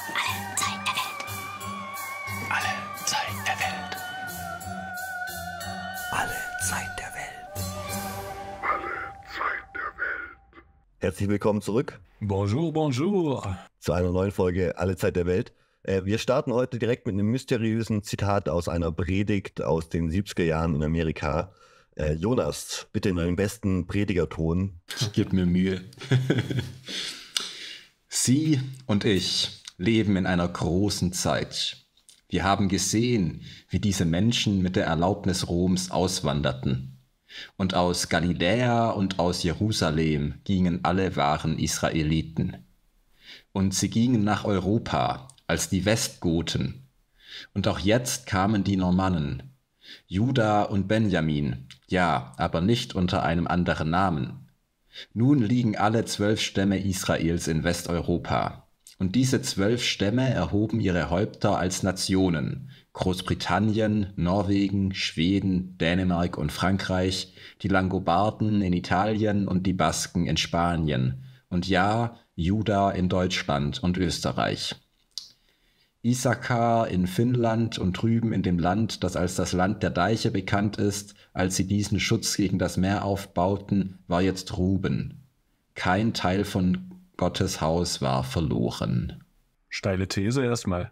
Alle Zeit der Welt. Alle Zeit der Welt. Alle Zeit der Welt. Alle Zeit der Welt. Herzlich willkommen zurück. Bonjour, bonjour. Zu einer neuen Folge Alle Zeit der Welt. Äh, wir starten heute direkt mit einem mysteriösen Zitat aus einer Predigt aus den 70er Jahren in Amerika. Äh, Jonas, bitte in deinem besten Predigerton. Ich gebe mir Mühe. Sie und ich, leben in einer großen Zeit. Wir haben gesehen, wie diese Menschen mit der Erlaubnis Roms auswanderten. Und aus Galiläa und aus Jerusalem gingen alle wahren Israeliten. Und sie gingen nach Europa als die Westgoten. Und auch jetzt kamen die Normannen, Juda und Benjamin, ja, aber nicht unter einem anderen Namen. Nun liegen alle zwölf Stämme Israels in Westeuropa. Und diese zwölf Stämme erhoben ihre Häupter als Nationen, Großbritannien, Norwegen, Schweden, Dänemark und Frankreich, die Langobarden in Italien und die Basken in Spanien und ja, Juda in Deutschland und Österreich. Issachar in Finnland und drüben in dem Land, das als das Land der Deiche bekannt ist, als sie diesen Schutz gegen das Meer aufbauten, war jetzt Ruben. Kein Teil von Gottes Haus war verloren. Steile These erstmal.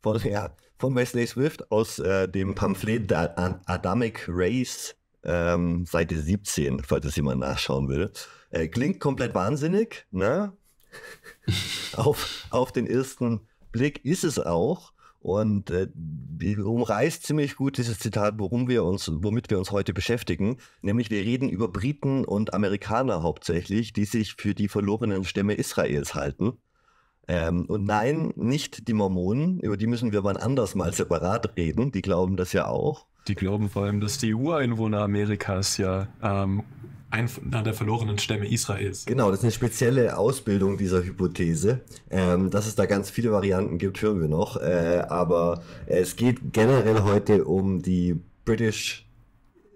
Von, ja, von Wesley Swift aus äh, dem Pamphlet der Adamic Race, ähm, Seite 17, falls das jemand nachschauen will. Äh, klingt komplett wahnsinnig, ne? auf, auf den ersten Blick ist es auch und äh, umreißt ziemlich gut dieses Zitat, worum wir uns, womit wir uns heute beschäftigen. Nämlich wir reden über Briten und Amerikaner hauptsächlich, die sich für die verlorenen Stämme Israels halten. Ähm, und nein, nicht die Mormonen, über die müssen wir wann anders mal separat reden, die glauben das ja auch. Die glauben vor allem, dass die Ureinwohner Amerikas ja ähm, einer der verlorenen Stämme Israels. Genau, das ist eine spezielle Ausbildung dieser Hypothese. Ähm, dass es da ganz viele Varianten gibt, hören wir noch. Äh, aber es geht generell heute um die British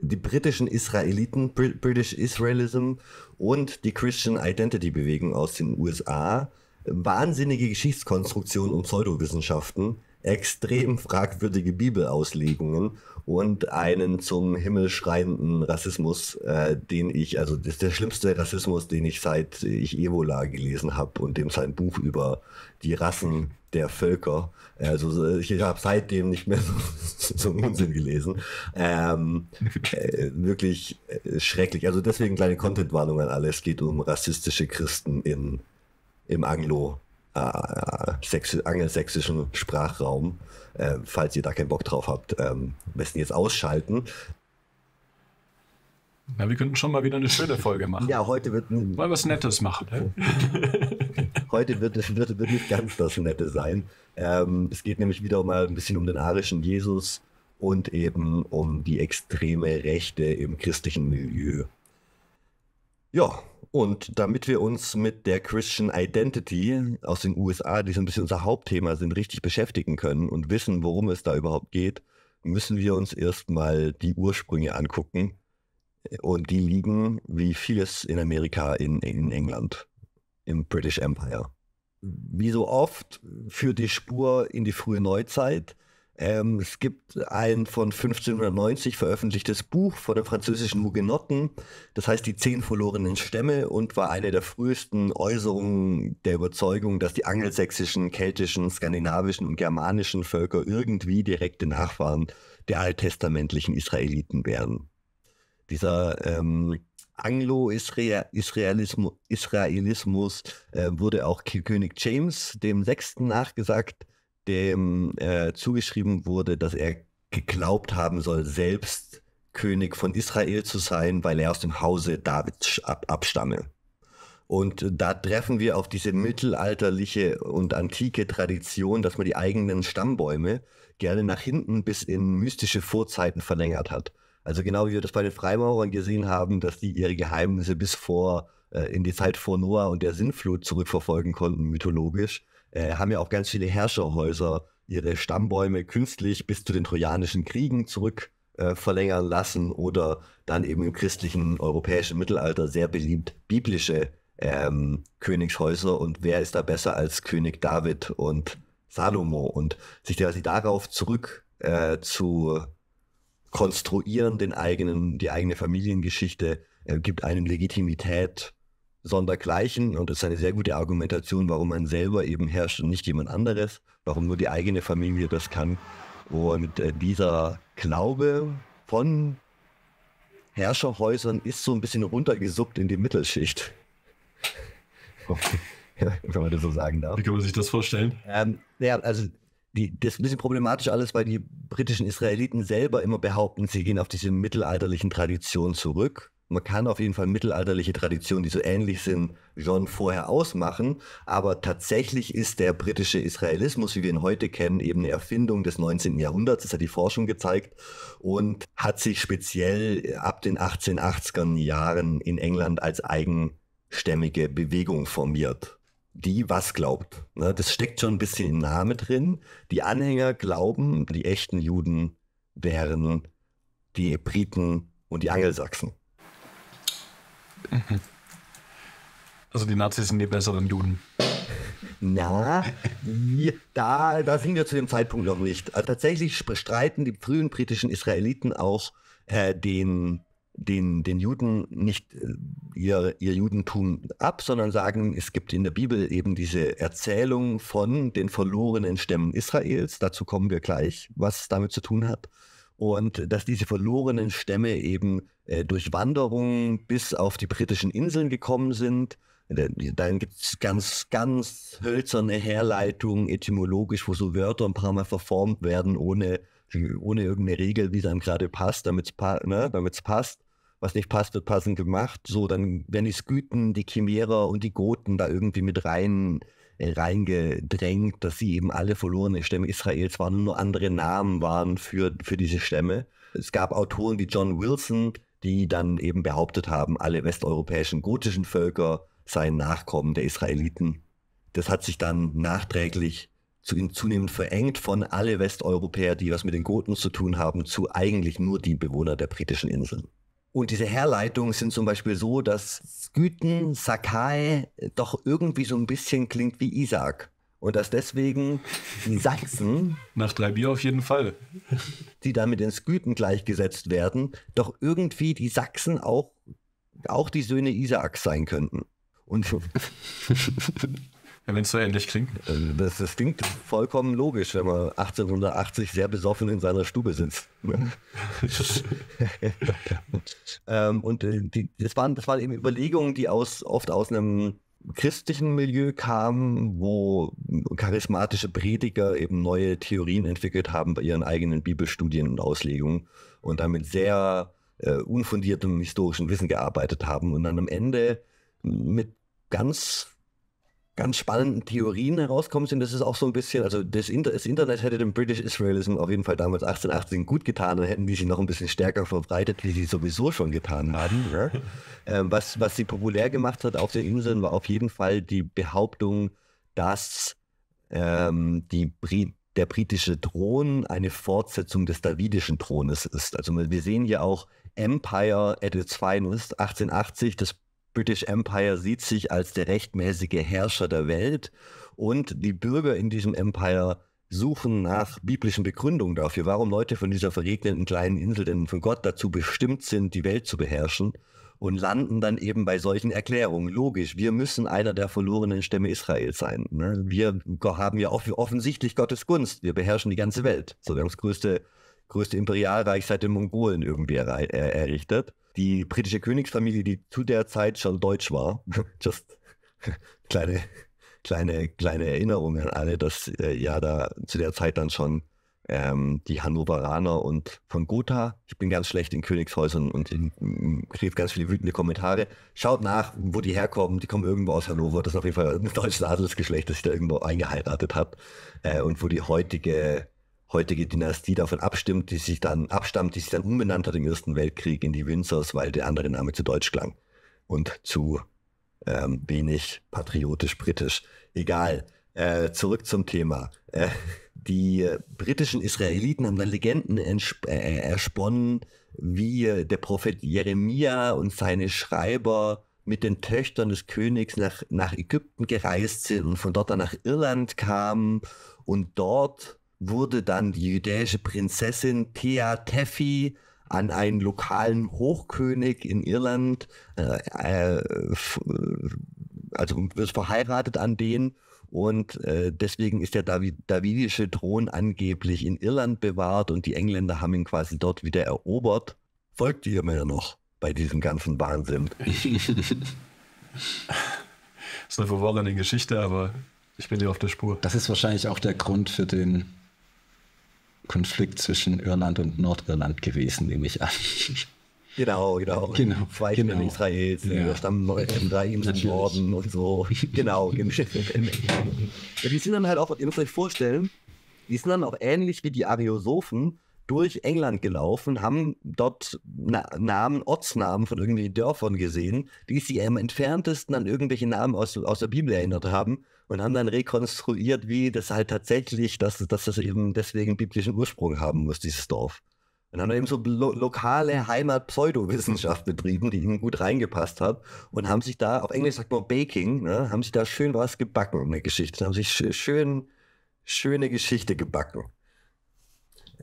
die britischen Israeliten, British Israelism und die Christian Identity Bewegung aus den USA. Wahnsinnige Geschichtskonstruktion und Pseudowissenschaften, extrem fragwürdige Bibelauslegungen und einen zum Himmel schreienden Rassismus, äh, den ich, also das ist der schlimmste Rassismus, den ich seit ich Evola gelesen habe und dem sein Buch über die Rassen der Völker. Äh, also äh, ich habe seitdem nicht mehr so, so einen Unsinn gelesen. Ähm, äh, wirklich äh, schrecklich. Also deswegen kleine Contentwarnung an alle. Es geht um rassistische Christen in, im Anglo- äh, sächs angelsächsischen Sprachraum. Äh, falls ihr da keinen Bock drauf habt, ähm, besten jetzt ausschalten. Na, wir könnten schon mal wieder eine schöne Folge machen. Ja, heute wird mal was Nettes machen. Ne? heute wird, wird, wird nicht ganz das Nette sein. Ähm, es geht nämlich wieder mal ein bisschen um den arischen Jesus und eben um die extreme Rechte im christlichen Milieu. Ja, und damit wir uns mit der Christian Identity aus den USA, die so ein bisschen unser Hauptthema sind, richtig beschäftigen können und wissen, worum es da überhaupt geht, müssen wir uns erstmal die Ursprünge angucken. Und die liegen, wie vieles in Amerika, in, in England, im British Empire. Wie so oft führt die Spur in die frühe Neuzeit ähm, es gibt ein von 1590 veröffentlichtes Buch von den französischen Hugenotten, das heißt Die Zehn verlorenen Stämme und war eine der frühesten Äußerungen der Überzeugung, dass die angelsächsischen, keltischen, skandinavischen und germanischen Völker irgendwie direkte Nachfahren der alttestamentlichen Israeliten wären. Dieser ähm, Anglo-Israelismus äh, wurde auch König James dem Sechsten nachgesagt, dem äh, zugeschrieben wurde, dass er geglaubt haben soll, selbst König von Israel zu sein, weil er aus dem Hause Davids ab abstamme. Und da treffen wir auf diese mittelalterliche und antike Tradition, dass man die eigenen Stammbäume gerne nach hinten bis in mystische Vorzeiten verlängert hat. Also genau wie wir das bei den Freimaurern gesehen haben, dass die ihre Geheimnisse bis vor äh, in die Zeit vor Noah und der Sinnflut zurückverfolgen konnten, mythologisch, äh, haben ja auch ganz viele Herrscherhäuser ihre Stammbäume künstlich bis zu den Trojanischen Kriegen zurück äh, verlängern lassen oder dann eben im christlichen europäischen Mittelalter sehr beliebt biblische ähm, Königshäuser und wer ist da besser als König David und Salomo und sich quasi darauf zurück äh, zu konstruieren, den eigenen, die eigene Familiengeschichte, äh, gibt einem Legitimität sondergleichen und das ist eine sehr gute Argumentation, warum man selber eben herrscht und nicht jemand anderes, warum nur die eigene Familie das kann. Und äh, dieser Glaube von Herrscherhäusern ist so ein bisschen runtergesuppt in die Mittelschicht. wenn man das so sagen darf. Wie kann man sich das vorstellen? Ähm, ja, also die, das ist ein bisschen problematisch alles, weil die britischen Israeliten selber immer behaupten, sie gehen auf diese mittelalterlichen Traditionen zurück man kann auf jeden Fall mittelalterliche Traditionen, die so ähnlich sind, schon vorher ausmachen. Aber tatsächlich ist der britische Israelismus, wie wir ihn heute kennen, eben eine Erfindung des 19. Jahrhunderts. Das hat die Forschung gezeigt und hat sich speziell ab den 1880er Jahren in England als eigenstämmige Bewegung formiert. Die was glaubt. Das steckt schon ein bisschen im Namen drin. Die Anhänger glauben, die echten Juden wären die Briten und die Angelsachsen. Mhm. Also die Nazis sind die besseren Juden. Na, da, da sind wir zu dem Zeitpunkt noch nicht. Also tatsächlich bestreiten die frühen britischen Israeliten auch äh, den, den, den Juden nicht äh, ihr, ihr Judentum ab, sondern sagen, es gibt in der Bibel eben diese Erzählung von den verlorenen Stämmen Israels. Dazu kommen wir gleich, was es damit zu tun hat und dass diese verlorenen Stämme eben äh, durch Wanderungen bis auf die britischen Inseln gekommen sind. Dann gibt es ganz, ganz hölzerne Herleitungen etymologisch, wo so Wörter ein paar Mal verformt werden, ohne, ohne irgendeine Regel, wie es einem gerade passt, damit es pa ne, passt. Was nicht passt, wird passend gemacht. So, dann werden die Sküten, die Chimera und die Goten da irgendwie mit rein äh, reingedrängt, dass sie eben alle verlorene Stämme Israels waren, nur andere Namen waren für, für diese Stämme. Es gab Autoren wie John Wilson, die dann eben behauptet haben, alle westeuropäischen gotischen Völker seien Nachkommen der Israeliten. Das hat sich dann nachträglich zu, zunehmend verengt von alle Westeuropäer, die was mit den Goten zu tun haben, zu eigentlich nur die Bewohner der britischen Inseln. Und diese Herleitungen sind zum Beispiel so, dass Güten, Sakai äh, doch irgendwie so ein bisschen klingt wie Isaac. Und dass deswegen die Sachsen. Nach drei Bier auf jeden Fall. Die da mit den Sküten gleichgesetzt werden, doch irgendwie die Sachsen auch, auch die Söhne Isaaks sein könnten. Und Ja, wenn es so ähnlich klingt. Äh, das, das, klingt vollkommen logisch, wenn man 1880 sehr besoffen in seiner Stube sitzt. Ähm, und äh, die, das, waren, das waren eben Überlegungen, die aus, oft aus einem christlichen Milieu kamen, wo charismatische Prediger eben neue Theorien entwickelt haben bei ihren eigenen Bibelstudien und Auslegungen und damit sehr äh, unfundiertem historischen Wissen gearbeitet haben und dann am Ende mit ganz ganz spannenden Theorien herauskommen sind. Das ist auch so ein bisschen, also das, Inter das Internet hätte dem British Israelism auf jeden Fall damals 1818 gut getan und hätten die sich noch ein bisschen stärker verbreitet, wie sie sowieso schon getan haben. Ja? ähm, was, was sie populär gemacht hat auf den Inseln, war auf jeden Fall die Behauptung, dass ähm, die Bri der britische Thron eine Fortsetzung des davidischen Thrones ist. Also wir sehen hier auch Empire at its finest, 1880, das British Empire sieht sich als der rechtmäßige Herrscher der Welt und die Bürger in diesem Empire suchen nach biblischen Begründungen dafür, warum Leute von dieser verregneten kleinen Insel denn von Gott dazu bestimmt sind, die Welt zu beherrschen und landen dann eben bei solchen Erklärungen. Logisch, wir müssen einer der verlorenen Stämme Israels sein. Ne? Wir haben ja offensichtlich Gottes Gunst. Wir beherrschen die ganze Welt. So, wir haben das größte, größte Imperialreich seit den Mongolen irgendwie er, er, errichtet die britische Königsfamilie, die zu der Zeit schon deutsch war. Just kleine, kleine, kleine Erinnerung an alle, dass äh, ja da zu der Zeit dann schon ähm, die Hannoveraner und von Gotha. Ich bin ganz schlecht in Königshäusern und kriege ganz viele wütende Kommentare. Schaut nach, wo die herkommen. Die kommen irgendwo aus Hannover. Das ist auf jeden Fall ein deutsches Adelsgeschlecht, das ich da irgendwo eingeheiratet habe. Äh, und wo die heutige heutige Dynastie davon abstimmt, die sich dann abstammt, die sich dann umbenannt hat im Ersten Weltkrieg in die Windsors, weil der andere Name zu deutsch klang und zu ähm, wenig patriotisch-britisch. Egal. Äh, zurück zum Thema. Äh, die britischen Israeliten haben dann Legenden äh, äh, ersponnen, wie der Prophet Jeremia und seine Schreiber mit den Töchtern des Königs nach, nach Ägypten gereist sind und von dort dann nach Irland kamen und dort wurde dann die jüdische Prinzessin Thea Teffi an einen lokalen Hochkönig in Irland, äh, äh also wird verheiratet an den und äh, deswegen ist der David, davidische Thron angeblich in Irland bewahrt und die Engländer haben ihn quasi dort wieder erobert. Folgt ihr mir noch bei diesem ganzen Wahnsinn? das ist eine verworrene Geschichte, aber ich bin dir auf der Spur. Das ist wahrscheinlich auch der Grund für den Konflikt zwischen Irland und Nordirland gewesen, nehme ich an. Genau, genau. genau Zwei genau. Israels, ja. stammen Reim im Norden und so. Genau. die sind dann halt auch, ihr müsst euch vorstellen, die sind dann auch ähnlich wie die Ariosophen durch England gelaufen, haben dort Na Namen, Ortsnamen von irgendwelchen Dörfern gesehen, die sie am entferntesten an irgendwelche Namen aus, aus der Bibel erinnert haben und haben dann rekonstruiert, wie das halt tatsächlich, dass, dass das eben deswegen biblischen Ursprung haben muss, dieses Dorf. Und haben eben so mhm. lo lokale Heimat-Pseudowissenschaft betrieben, die ihnen gut reingepasst hat. Und haben sich da, auf Englisch sagt man Baking, ne, haben sich da schön was gebacken eine Geschichte. Haben sich sch schön, schöne Geschichte gebacken.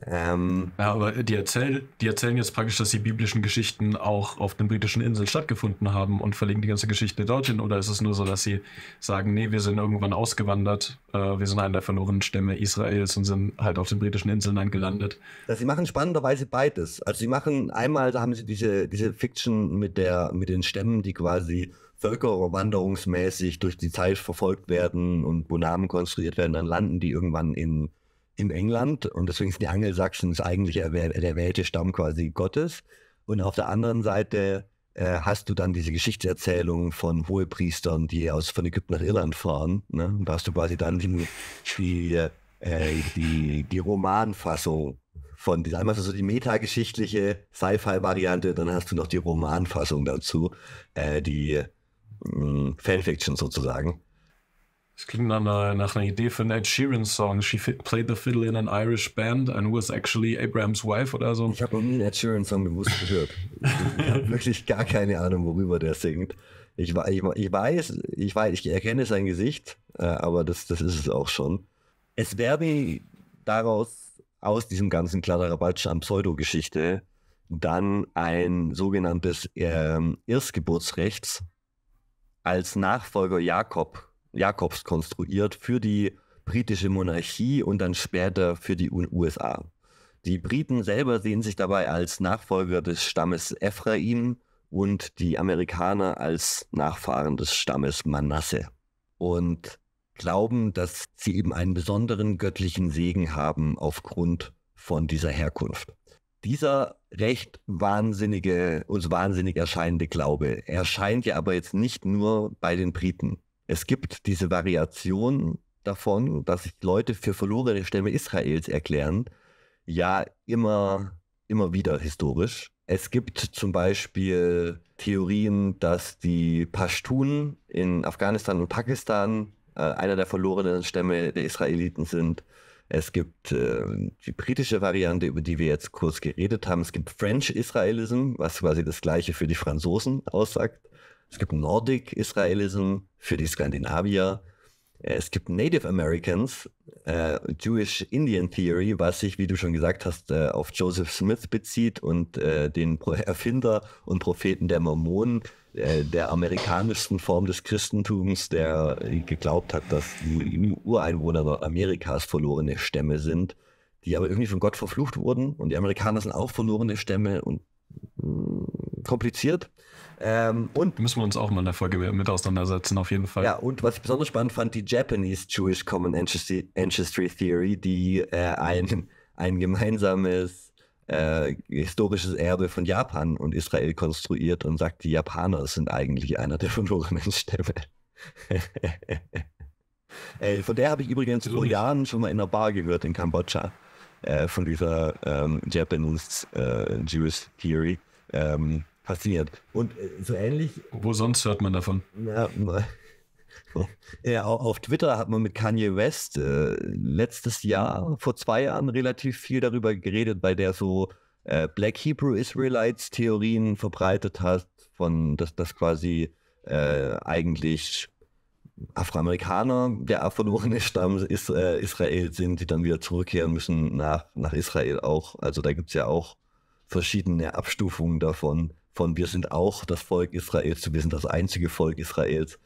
Ähm, ja, aber die, erzähl, die erzählen jetzt praktisch, dass die biblischen Geschichten auch auf den britischen Inseln stattgefunden haben und verlegen die ganze Geschichte dorthin. Oder ist es nur so, dass sie sagen, nee, wir sind irgendwann ausgewandert, äh, wir sind einer der verlorenen Stämme Israels und sind halt auf den britischen Inseln dann gelandet? Also sie machen spannenderweise beides. Also sie machen einmal, da haben sie diese, diese Fiction mit, der, mit den Stämmen, die quasi völkerwanderungsmäßig durch die Zeit verfolgt werden und wo Namen konstruiert werden, dann landen die irgendwann in in England und deswegen sind die Angelsachsen eigentlich der erwählte Stamm quasi Gottes. Und auf der anderen Seite äh, hast du dann diese Geschichtserzählung von Hohepriestern, die aus von Ägypten nach Irland fahren. Ne? Und da hast du quasi dann die, die, äh, die, die Romanfassung von dieser, einmal so die metageschichtliche Sci-Fi-Variante, dann hast du noch die Romanfassung dazu, äh, die mh, mm, Fanfiction sozusagen. Es klingt nach einer, nach einer, Idee für einen Ed Sheeran-Song. She played the fiddle in an Irish band and was actually Abraham's wife oder so. Ich habe noch nie einen Ed Sheeran-Song bewusst gehört. ich habe wirklich gar keine Ahnung, worüber der singt. Ich, ich, ich, weiß, ich weiß, ich erkenne sein Gesicht, äh, aber das, das ist es auch schon. Es wäre mir daraus, aus diesem ganzen Kladderabatsch an Pseudogeschichte, dann ein sogenanntes ähm, Erstgeburtsrecht als Nachfolger Jakob Jakobs konstruiert für die britische Monarchie und dann später für die USA. Die Briten selber sehen sich dabei als Nachfolger des Stammes Ephraim und die Amerikaner als Nachfahren des Stammes Manasse und glauben, dass sie eben einen besonderen göttlichen Segen haben aufgrund von dieser Herkunft. Dieser recht wahnsinnige, uns wahnsinnig erscheinende Glaube erscheint ja aber jetzt nicht nur bei den Briten. Es gibt diese Variation davon, dass sich Leute für verlorene Stämme Israels erklären. Ja, immer, immer wieder historisch. Es gibt zum Beispiel Theorien, dass die Pashtun in Afghanistan und Pakistan äh, einer der verlorenen Stämme der Israeliten sind. Es gibt äh, die britische Variante, über die wir jetzt kurz geredet haben. Es gibt French Israelism, was quasi das gleiche für die Franzosen aussagt. Es gibt Nordic Israelism, für die Skandinavier. Äh, es gibt Native Americans, äh, Jewish Indian Theory, was sich, wie du schon gesagt hast, äh, auf Joseph Smith bezieht und äh, den Erfinder und Propheten der Mormonen, äh, der amerikanischsten Form des Christentums, der äh, geglaubt hat, dass die Ureinwohner Amerikas verlorene Stämme sind, die aber irgendwie von Gott verflucht wurden. Und die Amerikaner sind auch verlorene Stämme und mh, mm, kompliziert. Ähm, und Müssen wir uns auch mal in der Folge mit auseinandersetzen, auf jeden Fall. Ja, und was ich besonders spannend fand, die Japanese Jewish Common Ancestry, Ancestry Theory, die äh, ein, ein gemeinsames äh, historisches Erbe von Japan und Israel konstruiert und sagt, die Japaner sind eigentlich einer der verlorenen Stämme. äh, von der habe ich übrigens vor Jahren schon mal in einer Bar gehört in Kambodscha, äh, von dieser ähm, Japanese äh, Jewish Theory. Ähm, passiert. Und äh, so ähnlich. Wo sonst hört man davon? Ja, ja, auf Twitter hat man mit Kanye West äh, letztes Jahr, vor zwei Jahren, relativ viel darüber geredet, bei der so äh, Black Hebrew Israelites Theorien verbreitet hat, von dass das quasi äh, eigentlich Afroamerikaner, der verlorene Stamm ist, äh, Israel sind, die dann wieder zurückkehren müssen nach, nach Israel auch. Also da gibt es ja auch verschiedene Abstufungen davon von wir sind auch das Volk Israels zu wir sind das einzige Volk Israels.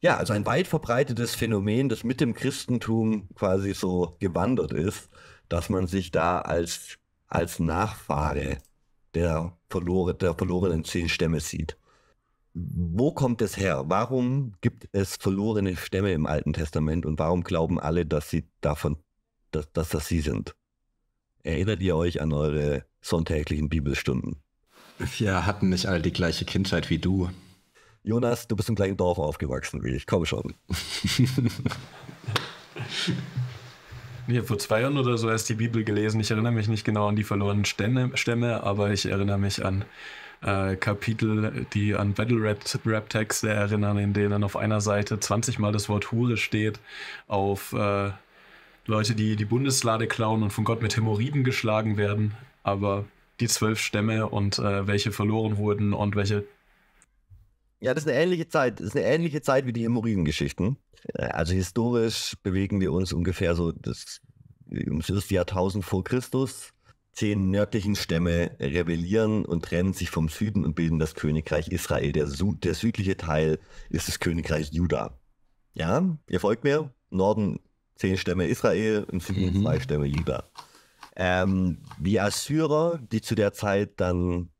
Ja, also ein weit verbreitetes Phänomen, das mit dem Christentum quasi so gewandert ist, dass man sich da als, als Nachfahre der, verlore, der verlorenen zehn Stämme sieht. Wo kommt es her? Warum gibt es verlorene Stämme im Alten Testament und warum glauben alle, dass sie davon, dass, dass das sie sind? Erinnert ihr euch an eure sonntäglichen Bibelstunden? Wir hatten nicht alle die gleiche Kindheit wie du. Jonas, du bist im gleichen Dorf aufgewachsen wie ich. Komm schon. Ich vor zwei Jahren oder so erst die Bibel gelesen. Ich erinnere mich nicht genau an die verlorenen Stämme, Stämme aber ich erinnere mich an äh, Kapitel, die an Battle-Rap-Texte erinnern, in denen auf einer Seite 20 Mal das Wort Hure steht, auf äh, Leute, die die Bundeslade klauen und von Gott mit Hämorrhoiden geschlagen werden. Aber die zwölf Stämme und äh, welche verloren wurden und welche. Ja, das ist eine ähnliche Zeit. Das ist eine ähnliche Zeit wie die Hämorrhoidengeschichten. Äh, also historisch bewegen wir uns ungefähr so das, ums erste Jahrtausend vor Christus. Zehn nördlichen Stämme rebellieren und trennen sich vom Süden und bilden das Königreich Israel. Der, Sud, der südliche Teil ist das Königreich Juda. Ja, ihr folgt mir. Norden zehn Stämme Israel im Süden mhm. zwei Stämme Juda. Ähm, die Assyrer, die zu der Zeit dann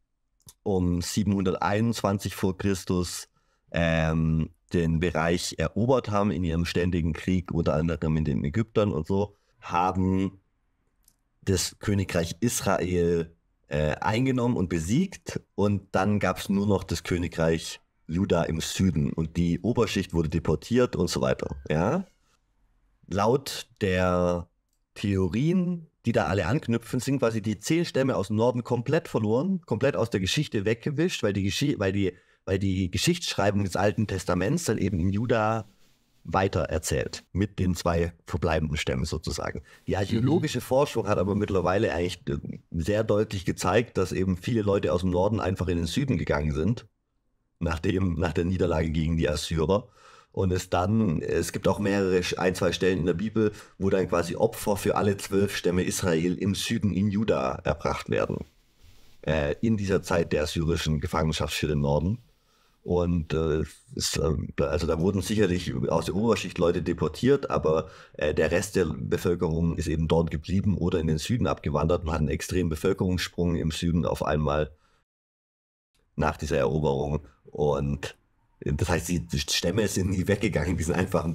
um 721 vor Christus ähm, den Bereich erobert haben in ihrem ständigen Krieg, unter anderem in den Ägyptern und so, haben das Königreich Israel äh, eingenommen und besiegt. Und dann gab es nur noch das Königreich Juda im Süden und die Oberschicht wurde deportiert und so weiter. Ja? Laut der Theorien die da alle anknüpfen, sind quasi die Zählstämme aus dem Norden komplett verloren, komplett aus der Geschichte weggewischt, weil die, Geschi weil die, weil die Geschichtsschreibung des Alten Testaments dann eben in Juda weitererzählt, mit den zwei verbleibenden Stämmen sozusagen. Die mhm. archäologische Forschung hat aber mittlerweile eigentlich äh, sehr deutlich gezeigt, dass eben viele Leute aus dem Norden einfach in den Süden gegangen sind, nach, dem, nach der Niederlage gegen die Assyrer und es dann, es gibt auch mehrere, ein, zwei Stellen in der Bibel, wo dann quasi Opfer für alle zwölf Stämme Israel im Süden in Juda erbracht werden. Äh, in dieser Zeit der syrischen Gefangenschaft für den Norden. Und äh, ist, äh, also da wurden sicherlich aus der Oberschicht Leute deportiert, aber äh, der Rest der Bevölkerung ist eben dort geblieben oder in den Süden abgewandert und hat einen extremen Bevölkerungssprung im Süden auf einmal nach dieser Eroberung. Und das heißt, die Stämme sind nie weggegangen, die sind einfach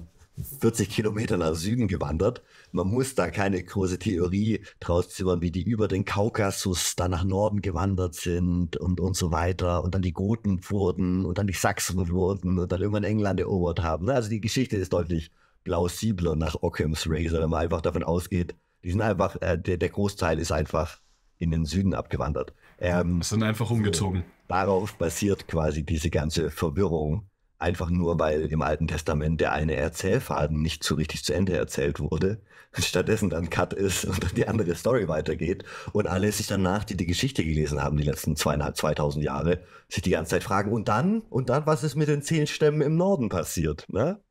40 Kilometer nach Süden gewandert. Man muss da keine große Theorie draus zimmern, wie die über den Kaukasus dann nach Norden gewandert sind und, und so weiter und dann die Goten wurden und dann die Sachsen wurden und dann irgendwann England erobert haben. Ne, also die Geschichte ist deutlich plausibler nach Occam's Razor, wenn man einfach davon ausgeht, die sind einfach, äh, der, der Großteil ist einfach in den Süden abgewandert. Ähm, sind einfach umgezogen. So darauf basiert quasi diese ganze Verwirrung. Einfach nur, weil im Alten Testament der eine Erzählfaden nicht so richtig zu Ende erzählt wurde, stattdessen dann Cut ist und dann die andere Story weitergeht und alle sich danach, die die Geschichte gelesen haben, die letzten zweieinhalb, zweitausend Jahre, sich die ganze Zeit fragen, und dann, und dann, was ist mit den zehn Stämmen im Norden passiert? Ne?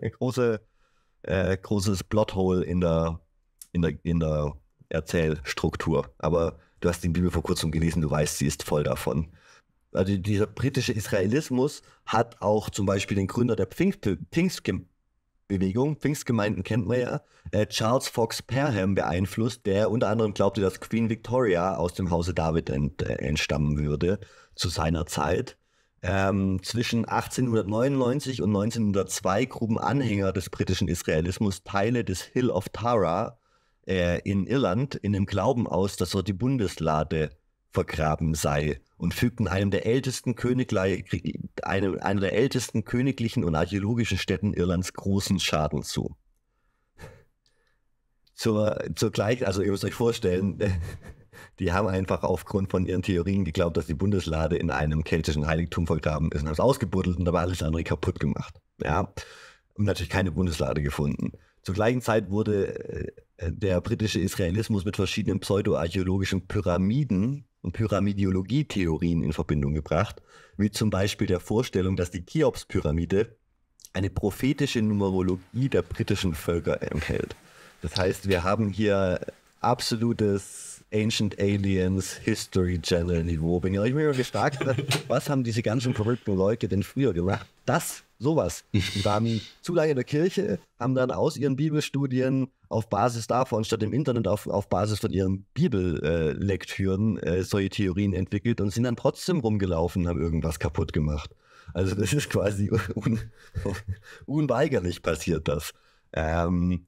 Große, äh, großes Plothole in der, in der, in der Erzählstruktur. Aber du hast die Bibel vor kurzem gelesen, du weißt, sie ist voll davon also dieser britische Israelismus hat auch zum Beispiel den Gründer der Pfingstbewegung, Bewegung, Pfingstgemeinden kennt man ja, äh, Charles Fox Perham beeinflusst, der unter anderem glaubte, dass Queen Victoria aus dem Hause David ent, äh, entstammen würde zu seiner Zeit. Ähm, zwischen 1899 und 1902 gruben Anhänger des britischen Israelismus Teile des Hill of Tara äh, in Irland in dem Glauben aus, dass dort die Bundeslade vergraben sei und fügten einem der ältesten Königlei, einer der ältesten königlichen und archäologischen Städten Irlands großen Schaden zu. Zur, zur also ihr müsst euch vorstellen, die haben einfach aufgrund von ihren Theorien geglaubt, dass die Bundeslade in einem keltischen Heiligtum vergraben ist und haben es ausgebuddelt und dabei alles andere kaputt gemacht. Ja, und natürlich keine Bundeslade gefunden. Zur gleichen Zeit wurde äh, der britische Israelismus mit verschiedenen pseudoarchäologischen Pyramiden und Pyramidiologie-Theorien in Verbindung gebracht, wie zum Beispiel der Vorstellung, dass die Cheops-Pyramide eine prophetische Numerologie der britischen Völker enthält. Das heißt, wir haben hier absolutes Ancient Aliens History Channel Niveau. Bin ich euch mal gefragt, was haben diese ganzen verrückten Leute denn früher gemacht? Das Sowas. Und waren zu lange in der Kirche, haben dann aus ihren Bibelstudien auf Basis davon, statt im Internet auf, auf Basis von ihren Bibellektüren äh, solche Theorien entwickelt und sind dann trotzdem rumgelaufen und haben irgendwas kaputt gemacht. Also das ist quasi un unweigerlich passiert das. Ähm,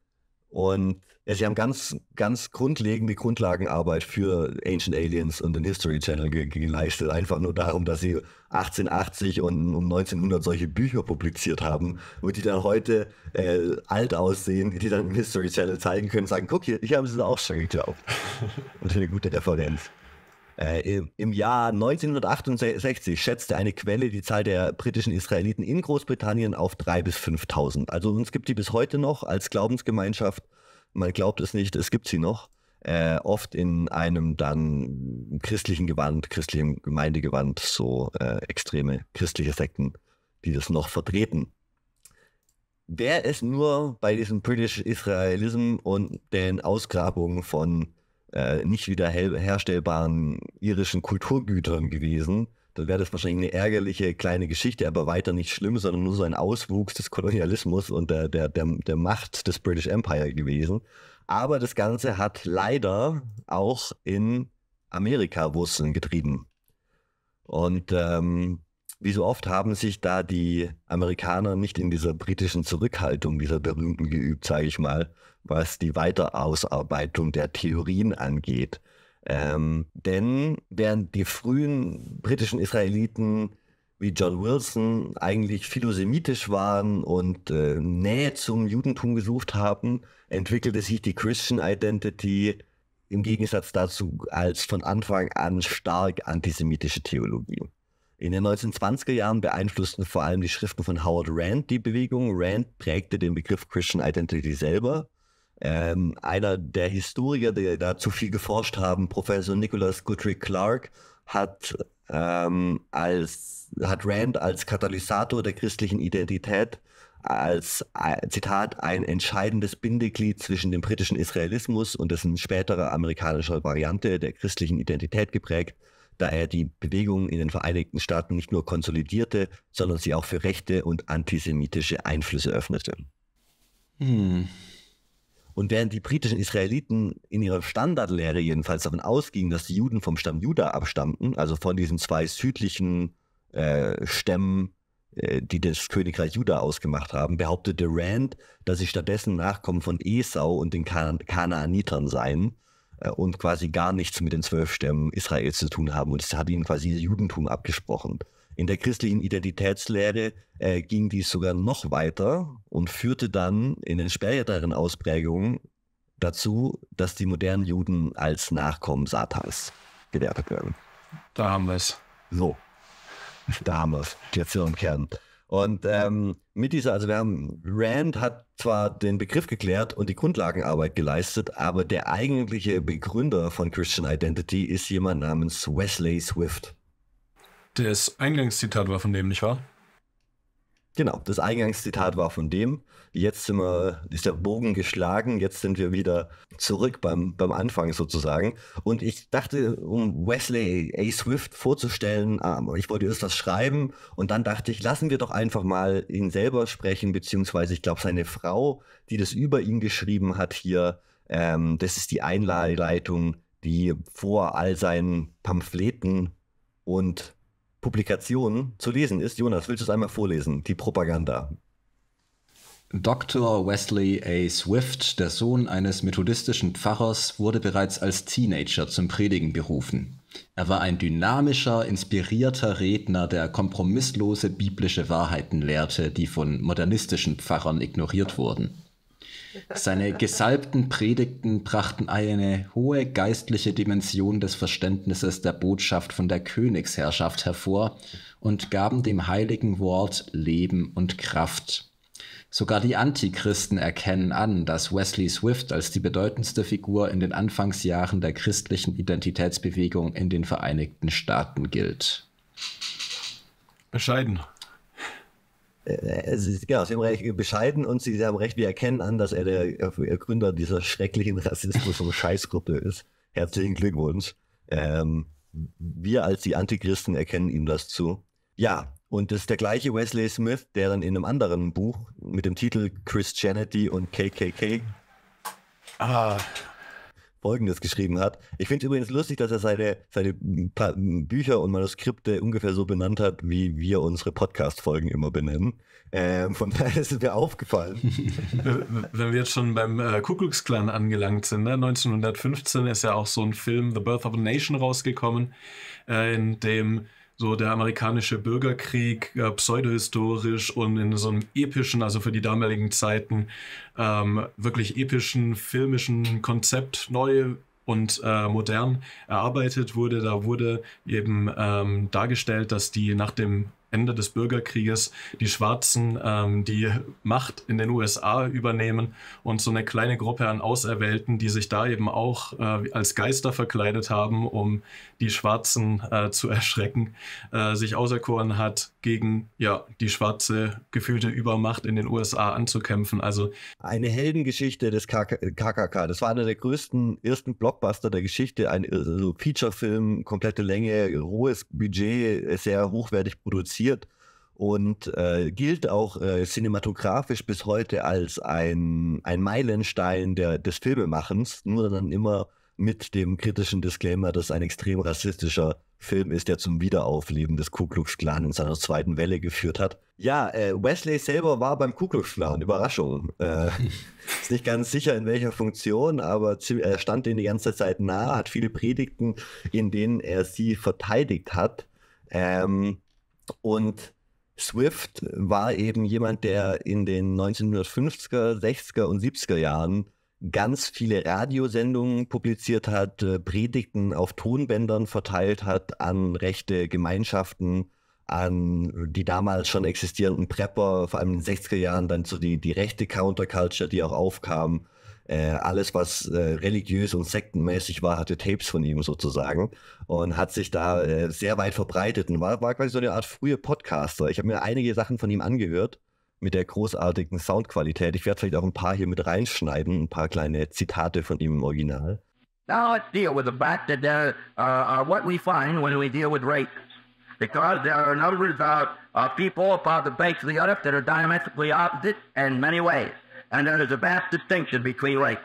und ja, sie haben ganz, ganz grundlegende Grundlagenarbeit für Ancient Aliens und den History Channel ge geleistet. Einfach nur darum, dass sie 1880 und um 1900 solche Bücher publiziert haben, wo die dann heute äh, alt aussehen, die dann im History Channel zeigen können, und sagen, guck hier, ich habe es auch schon geglaubt. und eine gute Referenz. Äh, Im Jahr 1968 schätzte eine Quelle die Zahl der britischen Israeliten in Großbritannien auf 3.000 bis 5.000. Also uns gibt die bis heute noch als Glaubensgemeinschaft, man glaubt es nicht, es gibt sie noch, äh, oft in einem dann christlichen Gewand, christlichen Gemeindegewand, so äh, extreme christliche Sekten, die das noch vertreten wäre es nur bei diesem British Israelism und den Ausgrabungen von äh, nicht wieder herstellbaren irischen Kulturgütern gewesen, dann wäre das wahrscheinlich eine ärgerliche kleine Geschichte, aber weiter nicht schlimm, sondern nur so ein Auswuchs des Kolonialismus und der, der, der, der Macht des British Empire gewesen. Aber das Ganze hat leider auch in Amerika Wurzeln getrieben. Und ähm, wie so oft haben sich da die Amerikaner nicht in dieser britischen Zurückhaltung dieser berühmten geübt, sage ich mal, was die Weiterausarbeitung der Theorien angeht. Ähm, denn während die frühen britischen Israeliten wie John Wilson eigentlich philosemitisch waren und äh, Nähe zum Judentum gesucht haben, entwickelte sich die Christian Identity im Gegensatz dazu als von Anfang an stark antisemitische Theologie. In den 1920er Jahren beeinflussten vor allem die Schriften von Howard Rand die Bewegung. Rand prägte den Begriff Christian Identity selber. Ähm, einer der Historiker, die dazu viel geforscht haben, Professor Nicholas Goodrich Clark, hat, ähm, als, hat Rand als Katalysator der christlichen Identität als, äh, Zitat, ein entscheidendes Bindeglied zwischen dem britischen Israelismus und dessen späterer amerikanischer Variante der christlichen Identität geprägt da er die Bewegung in den Vereinigten Staaten nicht nur konsolidierte, sondern sie auch für rechte und antisemitische Einflüsse öffnete. Hm. Und während die britischen Israeliten in ihrer Standardlehre jedenfalls davon ausgingen, dass die Juden vom Stamm Juda abstammten, also von diesen zwei südlichen äh, Stämmen, äh, die das Königreich Juda ausgemacht haben, behauptete Rand, dass sie stattdessen Nachkommen von Esau und den kan Kanaanitern seien äh, und quasi gar nichts mit den zwölf Stämmen Israels zu tun haben. Und es hat ihnen quasi Judentum abgesprochen. In der christlichen Identitätslehre äh, ging dies sogar noch weiter und führte dann in den späteren Ausprägungen dazu, dass die modernen Juden als Nachkommen Satans gewertet werden. Da haben wir es. So. Da haben wir es. im Kern. Und ähm, mit dieser, also wir haben, Rand hat zwar den Begriff geklärt und die Grundlagenarbeit geleistet, aber der eigentliche Begründer von Christian Identity ist jemand namens Wesley Swift. Das Eingangszitat war von dem, nicht wahr? Genau, das Eingangszitat war von dem. Jetzt sind wir, ist der Bogen geschlagen, jetzt sind wir wieder zurück beim, beim Anfang sozusagen. Und ich dachte, um Wesley A. Swift vorzustellen, ah, ich wollte erst was schreiben und dann dachte ich, lassen wir doch einfach mal ihn selber sprechen, beziehungsweise ich glaube, seine Frau, die das über ihn geschrieben hat hier, ähm, das ist die Einleitung, die vor all seinen Pamphleten und Publikationen zu lesen ist. Jonas, willst du es einmal vorlesen? Die Propaganda. Dr. Wesley A. Swift, der Sohn eines methodistischen Pfarrers, wurde bereits als Teenager zum Predigen berufen. Er war ein dynamischer, inspirierter Redner, der kompromisslose biblische Wahrheiten lehrte, die von modernistischen Pfarrern ignoriert wurden. Seine gesalbten Predigten brachten eine hohe geistliche Dimension des Verständnisses der Botschaft von der Königsherrschaft hervor und gaben dem heiligen Wort Leben und Kraft. Sogar die Antichristen erkennen an, dass Wesley Swift als die bedeutendste Figur in den Anfangsjahren der christlichen Identitätsbewegung in den Vereinigten Staaten gilt. Bescheiden. Äh, ist, genau, Sie haben recht, bescheiden und Sie haben recht, wir erkennen an, dass er der äh, Gründer dieser schrecklichen Rassismus- und Scheißgruppe ist. Herzlichen Glückwunsch. Ähm, wir als die Antichristen erkennen ihm das zu. Ja, und das ist der gleiche Wesley Smith, der dann in einem anderen Buch mit dem Titel Christianity und KKK. Ah, Folgendes geschrieben hat. Ich finde es übrigens lustig, dass er seine, seine Bücher und Manuskripte ungefähr so benannt hat, wie wir unsere Podcast-Folgen immer benennen. Ähm, von daher ist es mir aufgefallen. Wenn wir jetzt schon beim äh, Ku angelangt sind, ne? 1915 ist ja auch so ein Film, The Birth of a Nation, rausgekommen, äh, in dem so der amerikanische Bürgerkrieg äh, pseudohistorisch und in so einem epischen, also für die damaligen Zeiten, ähm, wirklich epischen, filmischen Konzept neu und äh, modern erarbeitet wurde. Da wurde eben ähm, dargestellt, dass die nach dem Ende des Bürgerkrieges die Schwarzen ähm, die Macht in den USA übernehmen und so eine kleine Gruppe an Auserwählten, die sich da eben auch äh, als Geister verkleidet haben, um die Schwarzen äh, zu erschrecken, äh, sich auserkoren hat, gegen ja, die schwarze gefühlte Übermacht in den USA anzukämpfen. Also eine Heldengeschichte des KKK. Das war einer der größten ersten Blockbuster der Geschichte, ein also Featurefilm, komplette Länge, rohes Budget, sehr hochwertig produziert produziert und äh, gilt auch äh, cinematografisch bis heute als ein, ein Meilenstein der, des Filmemachens, nur dann immer mit dem kritischen Disclaimer, dass ein extrem rassistischer Film ist, der zum Wiederaufleben des Ku Klux Klan in seiner zweiten Welle geführt hat. Ja, äh, Wesley selber war beim Ku Klux Klan, Überraschung. Äh, ist nicht ganz sicher in welcher Funktion, aber er stand denen die ganze Zeit nahe, hat viele Predigten, in denen er sie verteidigt hat. Ähm, und Swift war eben jemand, der in den 1950er, 60er und 70er Jahren ganz viele Radiosendungen publiziert hat, äh, Predigten auf Tonbändern verteilt hat an rechte Gemeinschaften, an die damals schon existierenden Prepper, vor allem in den 60er Jahren dann so die, die rechte Counterculture, die auch aufkam, äh, alles, was äh, religiös und sektenmäßig war, hatte Tapes von ihm sozusagen und hat sich da äh, sehr weit verbreitet und war, war quasi so eine Art frühe Podcaster. Ich habe mir einige Sachen von ihm angehört mit der großartigen Soundqualität. Ich werde vielleicht auch ein paar hier mit reinschneiden, ein paar kleine Zitate von ihm im Original. Now let's deal with the fact that there uh, what we find when we deal with rape. because there are numbers of, of uh, people upon the banks of the earth that are diametrically opposite in many ways and there is a vast distinction between races.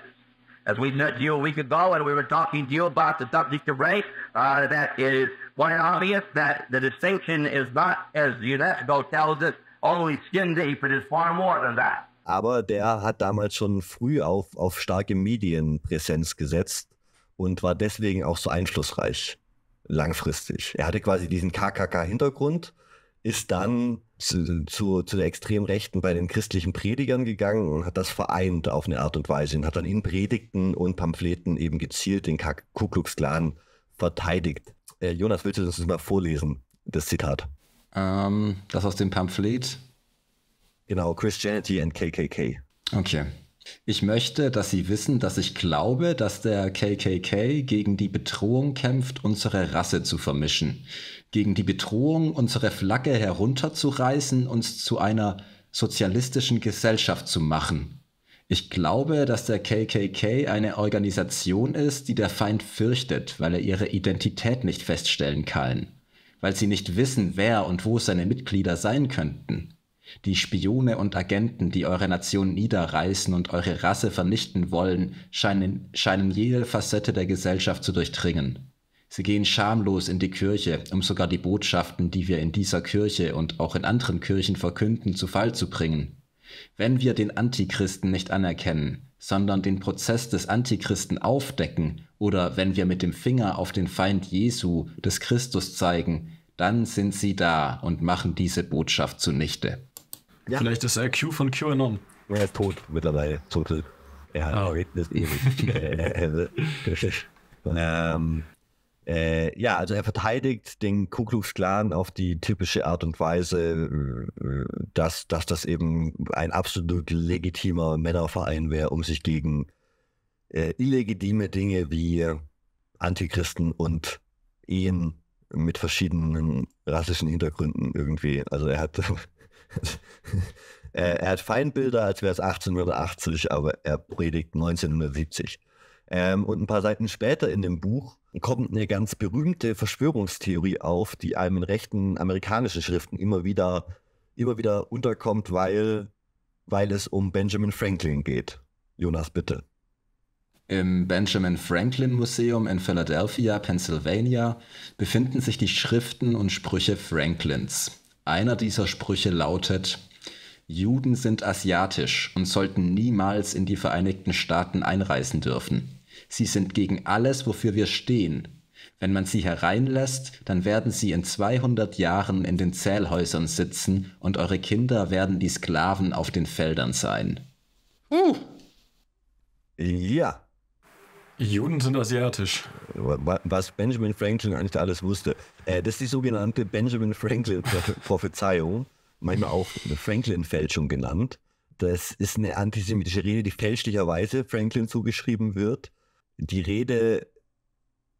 As we met you a week ago, and we were talking to you about the subject of race, uh, that is quite obvious that the distinction is not, as UNESCO tells us, only skin deep. It is far more than that. Aber der hat damals schon früh auf, auf starke Medienpräsenz gesetzt und war deswegen auch so einflussreich langfristig. Er hatte quasi diesen KKK-Hintergrund ist dann zu, zu, zu, der Extremrechten bei den christlichen Predigern gegangen und hat das vereint auf eine Art und Weise und hat dann in Predigten und Pamphleten eben gezielt den Ku Klux Klan verteidigt. Äh, Jonas, willst du das mal vorlesen, das Zitat? Ähm, das aus dem Pamphlet? Genau, Christianity and KKK. Okay. Ich möchte, dass Sie wissen, dass ich glaube, dass der KKK gegen die Bedrohung kämpft, unsere Rasse zu vermischen gegen die Bedrohung, unsere Flagge herunterzureißen, uns zu einer sozialistischen Gesellschaft zu machen. Ich glaube, dass der KKK eine Organisation ist, die der Feind fürchtet, weil er ihre Identität nicht feststellen kann, weil sie nicht wissen, wer und wo seine Mitglieder sein könnten. Die Spione und Agenten, die eure Nation niederreißen und eure Rasse vernichten wollen, scheinen, scheinen jede Facette der Gesellschaft zu durchdringen. Sie gehen schamlos in die Kirche, um sogar die Botschaften, die wir in dieser Kirche und auch in anderen Kirchen verkünden, zu Fall zu bringen. Wenn wir den Antichristen nicht anerkennen, sondern den Prozess des Antichristen aufdecken oder wenn wir mit dem Finger auf den Feind Jesu, des Christus zeigen, dann sind sie da und machen diese Botschaft zunichte. Ja. Vielleicht ist er Q von QAnon. Er ist tot mittlerweile, total. Er hat oh. ähm, äh, ja, also er verteidigt den Ku Klux Klan auf die typische Art und Weise, äh, dass, dass das eben ein absolut legitimer Männerverein wäre, um sich gegen äh, illegitime Dinge wie Antichristen und Ehen mit verschiedenen rassischen Hintergründen irgendwie. Also er hat, er, äh, er hat Feindbilder, als wäre es 1880, aber er predigt 1970. Ähm, und ein paar Seiten später in dem Buch kommt eine ganz berühmte Verschwörungstheorie auf, die einem in rechten amerikanischen Schriften immer wieder, immer wieder unterkommt, weil, weil es um Benjamin Franklin geht. Jonas, bitte. Im Benjamin Franklin Museum in Philadelphia, Pennsylvania, befinden sich die Schriften und Sprüche Franklins. Einer dieser Sprüche lautet, Juden sind asiatisch und sollten niemals in die Vereinigten Staaten einreisen dürfen. Sie sind gegen alles, wofür wir stehen. Wenn man sie hereinlässt, dann werden sie in 200 Jahren in den Zählhäusern sitzen und eure Kinder werden die Sklaven auf den Feldern sein. Uh. Ja. Juden sind asiatisch. Was Benjamin Franklin eigentlich alles wusste. Äh, das ist die sogenannte Benjamin Franklin-Prophezeiung manchmal auch eine Franklin-Fälschung genannt. Das ist eine antisemitische Rede, die fälschlicherweise Franklin zugeschrieben wird. Die Rede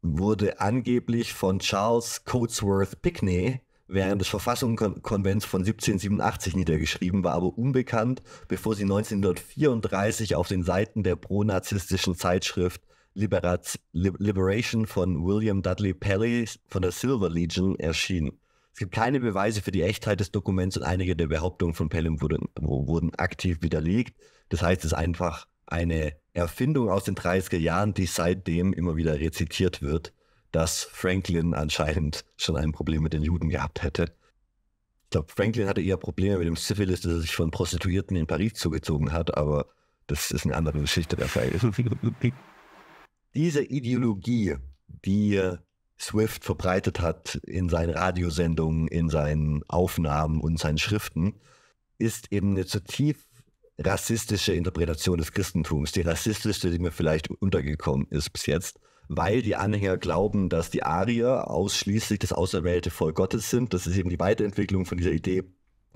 wurde angeblich von Charles Cotesworth Pickney während des Verfassungskonvents von 1787 niedergeschrieben, war aber unbekannt, bevor sie 1934 auf den Seiten der pro-nazistischen Zeitschrift Liberation von William Dudley Perry von der Silver Legion erschien. Es gibt keine Beweise für die Echtheit des Dokuments und einige der Behauptungen von Pelham wurden, wurden aktiv widerlegt. Das heißt, es ist einfach eine Erfindung aus den 30er Jahren, die seitdem immer wieder rezitiert wird, dass Franklin anscheinend schon ein Problem mit den Juden gehabt hätte. Ich glaube, Franklin hatte eher Probleme mit dem Syphilis, dass er sich von Prostituierten in Paris zugezogen hat, aber das ist eine andere Geschichte der Fall. Diese Ideologie, die Swift verbreitet hat in seinen Radiosendungen, in seinen Aufnahmen und seinen Schriften, ist eben eine zutiefst rassistische Interpretation des Christentums, die rassistischste, die mir vielleicht untergekommen ist bis jetzt, weil die Anhänger glauben, dass die Arier ausschließlich das auserwählte Volk Gottes sind. Das ist eben die Weiterentwicklung von dieser Idee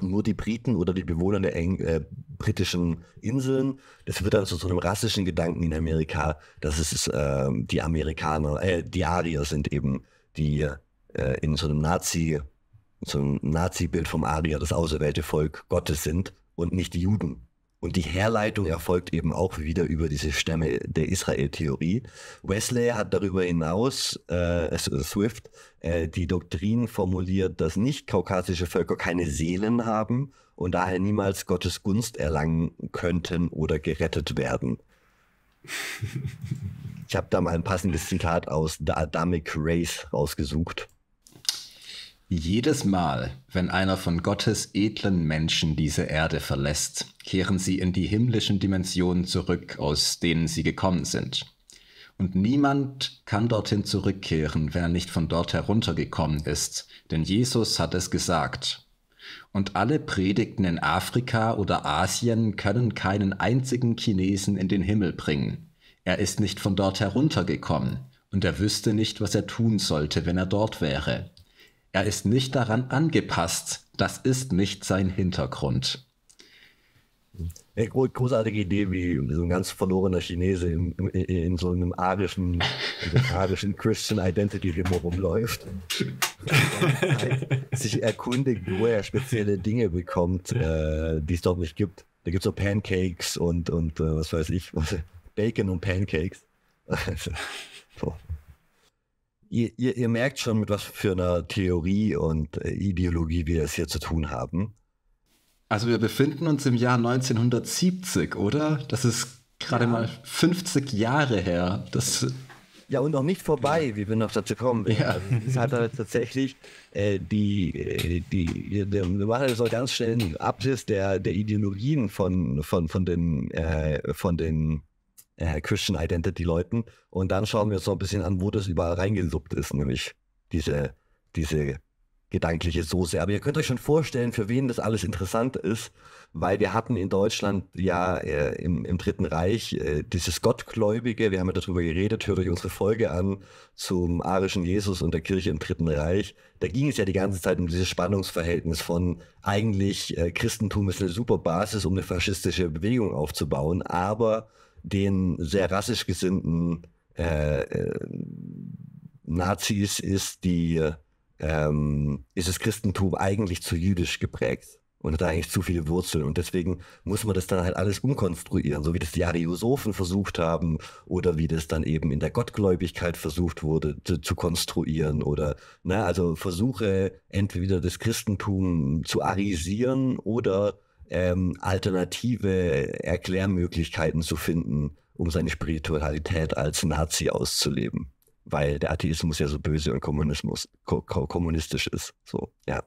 nur die Briten oder die Bewohner der Eng äh, britischen Inseln. Das wird dann also zu so einem rassischen Gedanken in Amerika, dass es äh, die Amerikaner, äh, die Arier sind eben, die äh, in so einem Nazi, so einem Nazi-Bild vom Arier, das auserwählte Volk Gottes sind und nicht die Juden. Und die Herleitung erfolgt eben auch wieder über diese Stämme der Israel-Theorie. Wesley hat darüber hinaus, äh, äh, Swift, äh, die Doktrin formuliert, dass nicht kaukasische Völker keine Seelen haben und daher niemals Gottes Gunst erlangen könnten oder gerettet werden. ich habe da mal ein passendes Zitat aus The Adamic Race rausgesucht. Jedes Mal, wenn einer von Gottes edlen Menschen diese Erde verlässt, kehren sie in die himmlischen Dimensionen zurück, aus denen sie gekommen sind. Und niemand kann dorthin zurückkehren, wenn er nicht von dort heruntergekommen ist, denn Jesus hat es gesagt. Und alle Predigten in Afrika oder Asien können keinen einzigen Chinesen in den Himmel bringen. Er ist nicht von dort heruntergekommen, und er wüsste nicht, was er tun sollte, wenn er dort wäre. Er ist nicht daran angepasst. Das ist nicht sein Hintergrund. Eine Großartige Idee, wie so ein ganz verlorener Chinese in, in, in so einem arischen, arischen Christian Identity Limo rumläuft. sich erkundigt, wo er spezielle Dinge bekommt, äh, die es doch nicht gibt. Da gibt es so Pancakes und, und äh, was weiß ich, Bacon und Pancakes. Also, so. Ihr, ihr, ihr, merkt schon, mit was für einer Theorie und äh, Ideologie wir es hier zu tun haben. Also wir befinden uns im Jahr 1970, oder? Das ist gerade ja. mal 50 Jahre her. Das ja, und noch nicht vorbei, wie wir noch dazu kommen. Ja. Also, das hat halt tatsächlich äh, die, äh, die, die, wir machen halt so ganz schnell einen Abriss der, der Ideologien von, von, von den, äh, von den äh, Christian Identity Leuten. Und dann schauen wir uns so ein bisschen an, wo das überall reingesuppt ist, nämlich diese, diese gedankliche Soße. Aber ihr könnt euch schon vorstellen, für wen das alles interessant ist, weil wir hatten in Deutschland ja äh, im, im Dritten Reich äh, dieses Gottgläubige, wir haben ja darüber geredet, hört euch unsere Folge an zum arischen Jesus und der Kirche im Dritten Reich. Da ging es ja die ganze Zeit um dieses Spannungsverhältnis von eigentlich äh, Christentum ist eine super Basis, um eine faschistische Bewegung aufzubauen, aber den sehr rassisch gesinnten äh, äh, Nazis ist die ähm, ist das Christentum eigentlich zu jüdisch geprägt und hat eigentlich zu viele Wurzeln und deswegen muss man das dann halt alles umkonstruieren, so wie das die Ariosophen versucht haben oder wie das dann eben in der Gottgläubigkeit versucht wurde zu, zu konstruieren oder ne, also Versuche entweder das Christentum zu arisieren oder ähm, alternative Erklärmöglichkeiten zu finden, um seine Spiritualität als Nazi auszuleben. Weil der Atheismus ja so böse und Kommunismus, ko kommunistisch ist. So, ja.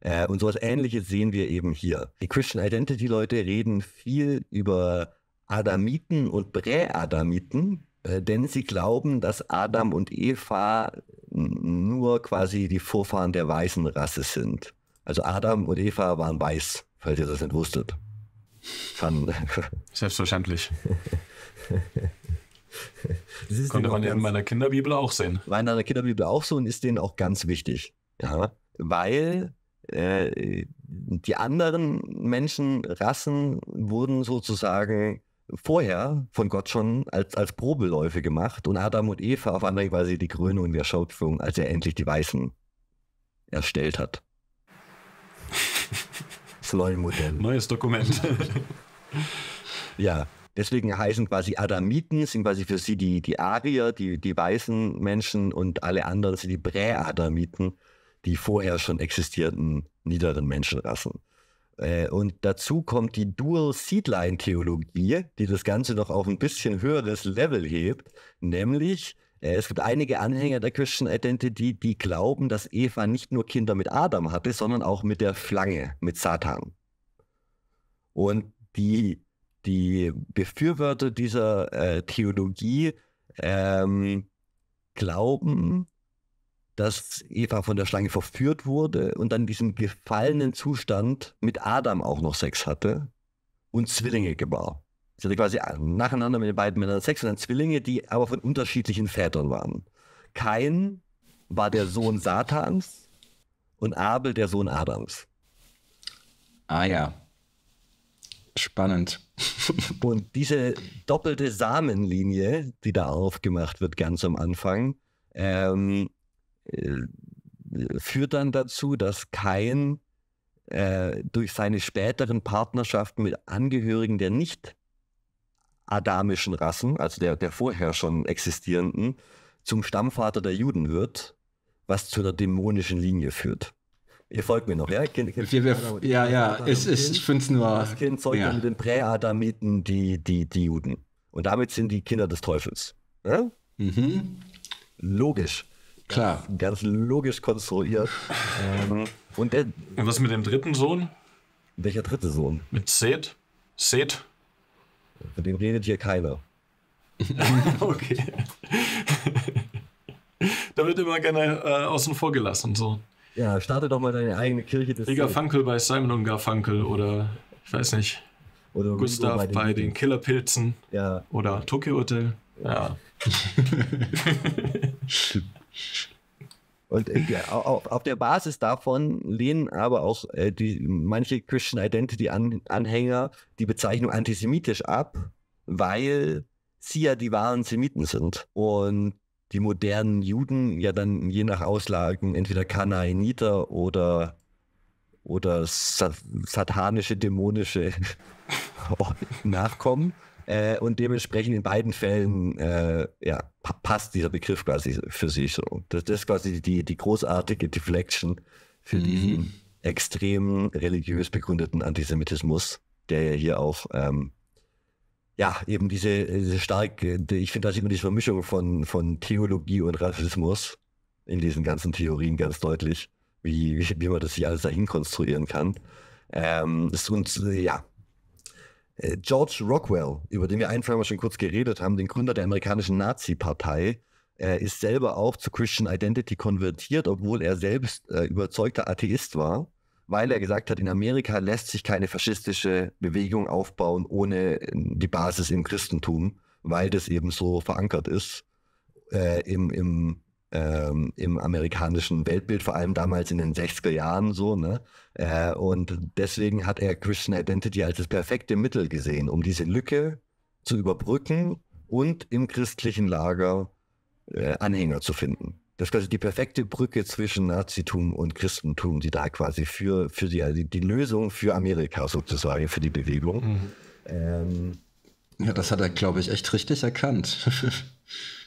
Äh, und sowas ähnliches sehen wir eben hier. Die Christian Identity Leute reden viel über Adamiten und Prä-Adamiten, äh, denn sie glauben, dass Adam und Eva nur quasi die Vorfahren der weißen Rasse sind. Also Adam und Eva waren weiß falls ihr das nicht wusstet. Fun. Selbstverständlich. Das Konnte man ja in meiner Kinderbibel auch sehen. War in einer Kinderbibel auch so und ist denen auch ganz wichtig. Ja, weil äh, die anderen Menschen, Rassen wurden sozusagen vorher von Gott schon als, als Probeläufe gemacht und Adam und Eva auf andere Weise die Krönung der Schöpfung, als er endlich die Weißen erstellt hat. das Modell. Neues Dokument. ja, deswegen heißen quasi Adamiten, sind quasi für sie die, die Arier, die, die weißen Menschen und alle anderen sind die Prä-Adamiten, die vorher schon existierten niederen Menschenrassen. Äh, und dazu kommt die Dual-Seedline-Theologie, die das Ganze noch auf ein bisschen höheres Level hebt, nämlich äh, es gibt einige Anhänger der Christian Identity, die glauben, dass Eva nicht nur Kinder mit Adam hatte, sondern auch mit der Schlange, mit Satan. Und die, die Befürworter dieser äh, Theologie ähm, glauben, dass Eva von der Schlange verführt wurde und dann in diesem gefallenen Zustand mit Adam auch noch Sex hatte und Zwillinge gebar. Sie hatte quasi nacheinander mit den beiden Männern Sex und dann Zwillinge, die aber von unterschiedlichen Vätern waren. Kain war der Sohn Satans und Abel der Sohn Adams. Ah ja. Spannend. und diese doppelte Samenlinie, die da aufgemacht wird ganz am Anfang, ähm, äh, führt dann dazu, dass Kain äh, durch seine späteren Partnerschaften mit Angehörigen der nicht adamischen Rassen, also der, der vorher schon existierenden, zum Stammvater der Juden wird, was zu einer dämonischen Linie führt. Ihr folgt mir noch, ja? Kind, kind, wir, wir, ja, ja, es, ist, ich finde es nur. Das Kind zeugt ja. mit den Präadamiten die, die, die Juden. Und damit sind die Kinder des Teufels. Ja? Mhm. Logisch. Klar. Ganz, ganz logisch konstruiert. Ähm, und, der, und was mit dem dritten Sohn? Welcher dritte Sohn? Mit Seth? Seth? Von dem redet hier keiner. okay. da wird immer gerne äh, außen vor gelassen. So. Ja, starte doch mal deine eigene Kirche des. Funkel bei Simon und Garfunkel oder ich weiß nicht. Oder Gustav bei den, bei den Killerpilzen. Ja. Oder Tokyo Hotel. Ja. ja. Und äh, auf, der Basis davon lehnen aber auch äh, die, manche Christian Identity-Anhänger die Bezeichnung antisemitisch ab, weil sie ja die wahren Semiten sind. Und die modernen Juden ja dann je nach Auslagen entweder Kanaaniter oder oder satanische, dämonische Nachkommen. Äh, und dementsprechend in beiden Fällen äh, ja, passt dieser Begriff quasi für sich so. Das, das ist quasi die, die großartige Deflection für mhm. diesen extrem religiös begründeten Antisemitismus, der ja hier auch ähm, ja, eben diese, diese starke, ich finde, da sieht man diese Vermischung von, von Theologie und Rassismus in diesen ganzen Theorien ganz deutlich, wie, wie, wie man das sich alles dahin konstruieren kann. Ähm, ist uns, ja, äh, George Rockwell, über den wir ein, zweimal schon kurz geredet haben, den Gründer der amerikanischen Nazi-Partei, er äh, ist selber auch zu Christian Identity konvertiert, obwohl er selbst äh, überzeugter Atheist war, weil er gesagt hat, in Amerika lässt sich keine faschistische Bewegung aufbauen ohne äh, die Basis im Christentum, weil das eben so verankert ist äh, im, im ähm, im amerikanischen Weltbild, vor allem damals in den 60er Jahren so. Ne? Äh, und deswegen hat er Christian Identity als das perfekte Mittel gesehen, um diese Lücke zu überbrücken und im christlichen Lager äh, Anhänger zu finden. Das ist quasi die perfekte Brücke zwischen Nazitum und Christentum, die da quasi für, für die, die Lösung für Amerika sozusagen, für die Bewegung. Mhm. Ähm, ja, das hat er, glaube ich, echt richtig erkannt.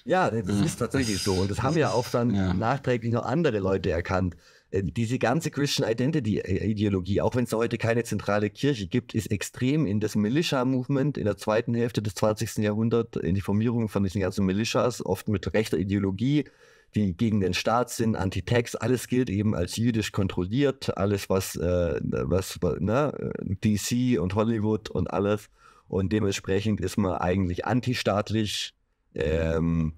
ja, das ja. ist tatsächlich so. Und das haben ja auch dann ja. nachträglich noch andere Leute erkannt. Ähm, diese ganze Christian Identity-Ideologie, äh, auch wenn es heute keine zentrale Kirche gibt, ist extrem in das Militia-Movement in der zweiten Hälfte des 20. Jahrhunderts, in die Formierung von diesen ganzen Militias, oft mit rechter Ideologie, die gegen den Staat sind, Antitex, alles gilt eben als jüdisch kontrolliert, alles was, äh, was ne, DC und Hollywood und alles und dementsprechend ist man eigentlich antistaatlich, ähm,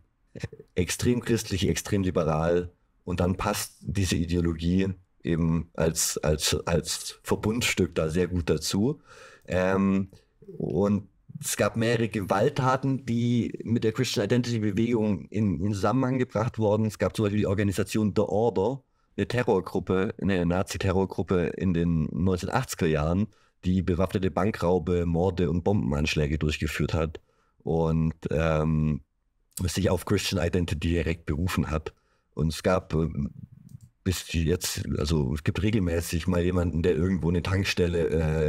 extrem christlich, extrem liberal. Und dann passt diese Ideologie eben als, als, als Verbundstück da sehr gut dazu. Ähm, und es gab mehrere Gewalttaten, die mit der Christian Identity Bewegung in, in Zusammenhang gebracht wurden. Es gab zum Beispiel die Organisation The Order, eine Terrorgruppe, eine Nazi-Terrorgruppe in den 1980er Jahren, die bewaffnete Bankraube, Morde und Bombenanschläge durchgeführt hat und ähm, sich auf Christian Identity direkt berufen hat. Und es gab ähm, bis jetzt, also es gibt regelmäßig mal jemanden, der irgendwo eine Tankstelle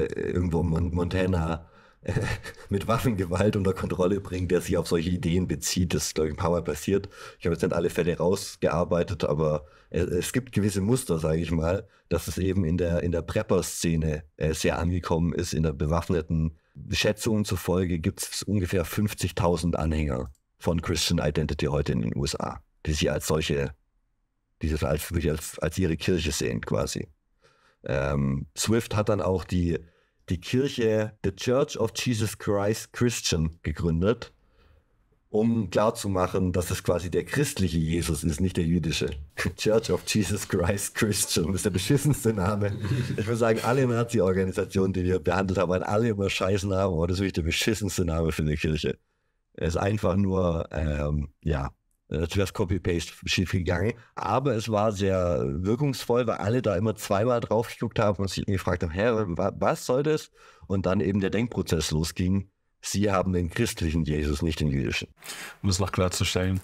äh, irgendwo in Montana mit Waffengewalt unter Kontrolle bringen, der sich auf solche Ideen bezieht. Das ist, glaube ich, ein paar Mal passiert. Ich habe jetzt nicht alle Fälle rausgearbeitet, aber es, gibt gewisse Muster, sage ich mal, dass es eben in der, in der Prepper-Szene äh, sehr angekommen ist. In der bewaffneten Schätzung zufolge gibt es ungefähr 50.000 Anhänger von Christian Identity heute in den USA, die sich als solche, die sich als, als, als ihre Kirche sehen quasi. Ähm, Swift hat dann auch die die Kirche The Church of Jesus Christ Christian gegründet, um klarzumachen, dass es quasi der christliche Jesus ist, nicht der jüdische. Church of Jesus Christ Christian ist der beschissenste Name. Ich würde sagen, alle Nazi-Organisationen, die wir behandelt haben, waren alle immer scheiß Namen, aber das ist wirklich der beschissenste Name für eine Kirche. Er ist einfach nur, ähm, ja, zuerst äh, Copy-Paste schief gegangen. Aber es war sehr wirkungsvoll, weil alle da immer zweimal drauf geguckt haben und sich gefragt haben, Herr, wa, was soll das? Und dann eben der Denkprozess losging. Sie haben den christlichen Jesus, nicht den jüdischen. Um das noch klarzustellen.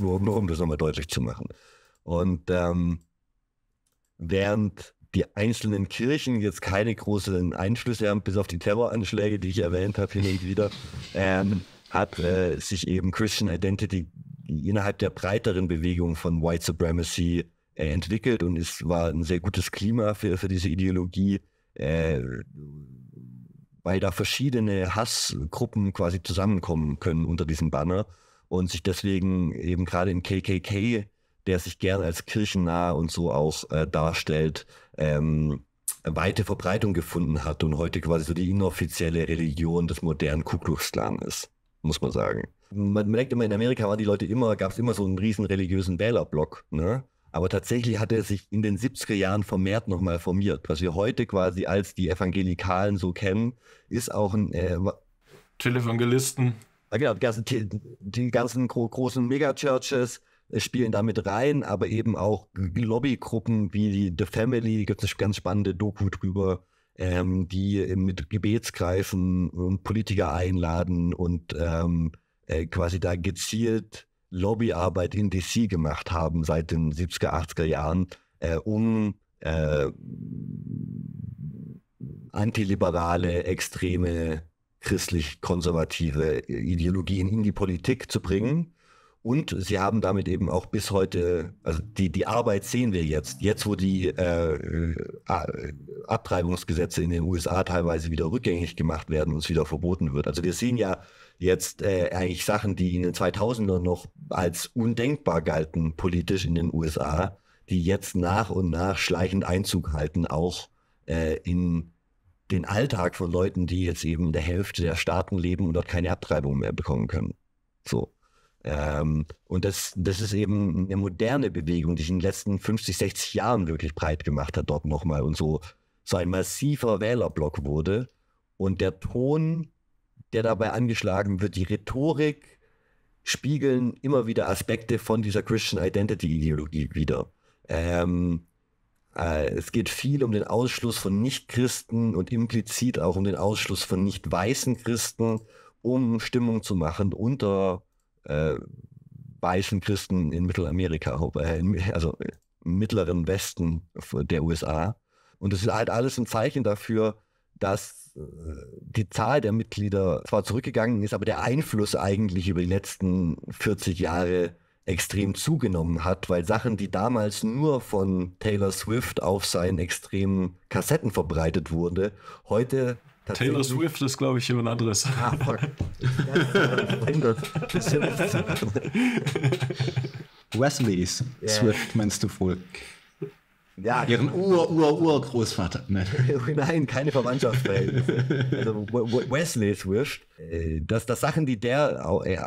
Nur, nur um das nochmal deutlich zu machen. Und ähm, während die einzelnen Kirchen jetzt keine großen Einflüsse haben, bis auf die Terroranschläge, die ich erwähnt habe, hin und wieder, ähm, hat äh, sich eben Christian Identity innerhalb der breiteren Bewegung von White Supremacy äh, entwickelt und es war ein sehr gutes Klima für, für diese Ideologie, äh, weil da verschiedene Hassgruppen quasi zusammenkommen können unter diesem Banner und sich deswegen eben gerade im KKK, der sich gern als kirchennah und so auch äh, darstellt, ähm, weite Verbreitung gefunden hat und heute quasi so die inoffizielle Religion des modernen Ku Klux Klan ist muss man sagen. Man merkt immer, in Amerika waren die Leute immer, gab es immer so einen riesen religiösen Wählerblock. Ne? Aber tatsächlich hat er sich in den 70er Jahren vermehrt nochmal formiert. Was wir heute quasi als die Evangelikalen so kennen, ist auch ein. Äh, Televangelisten. Genau, die ganzen, die ganzen gro großen Megachurches äh, spielen damit rein, aber eben auch Lobbygruppen wie die The Family, da gibt es eine ganz spannende Doku drüber, ähm, die mit Gebetskreisen und Politiker einladen und ähm, äh, quasi da gezielt Lobbyarbeit in DC gemacht haben seit den 70er, 80er Jahren, äh, um äh, antiliberale, extreme, christlich-konservative Ideologien in die Politik zu bringen und sie haben damit eben auch bis heute, also die, die Arbeit sehen wir jetzt. Jetzt, wo die äh, äh Abtreibungsgesetze in den USA teilweise wieder rückgängig gemacht werden und es wieder verboten wird. Also wir sehen ja jetzt äh, eigentlich Sachen, die in den 2000ern noch als undenkbar galten politisch in den USA, die jetzt nach und nach schleichend Einzug halten, auch äh, in den Alltag von Leuten, die jetzt eben in der Hälfte der Staaten leben und dort keine Abtreibung mehr bekommen können. So. Ähm, und das, das ist eben eine moderne Bewegung, die sich in den letzten 50, 60 Jahren wirklich breit gemacht hat dort nochmal und so, so ein massiver Wählerblock wurde. Und der Ton, der dabei angeschlagen wird, die Rhetorik, spiegeln immer wieder Aspekte von dieser Christian Identity-Ideologie wieder. Ähm, äh, es geht viel um den Ausschluss von Nichtchristen und implizit auch um den Ausschluss von nicht weißen Christen, um Stimmung zu machen unter äh, weißen Christen in Mittelamerika, also im mittleren Westen der USA. Und es ist halt alles ein Zeichen dafür, dass äh, die Zahl der Mitglieder zwar zurückgegangen ist, aber der Einfluss eigentlich über die letzten 40 Jahre extrem zugenommen hat, weil Sachen, die damals nur von Taylor Swift auf seinen extremen Kassetten verbreitet wurde, heute Taylor Swift ist, glaube ich, jemand anderes. Ah, fuck. Wesley's yeah. Swift meinst du wohl? Ja, ihren genau. Ur-Ur-Ur-Großvater. Nein. keine Verwandtschaftsverhältnisse. also Wesley Swift, äh, dass das Sachen, die der äh,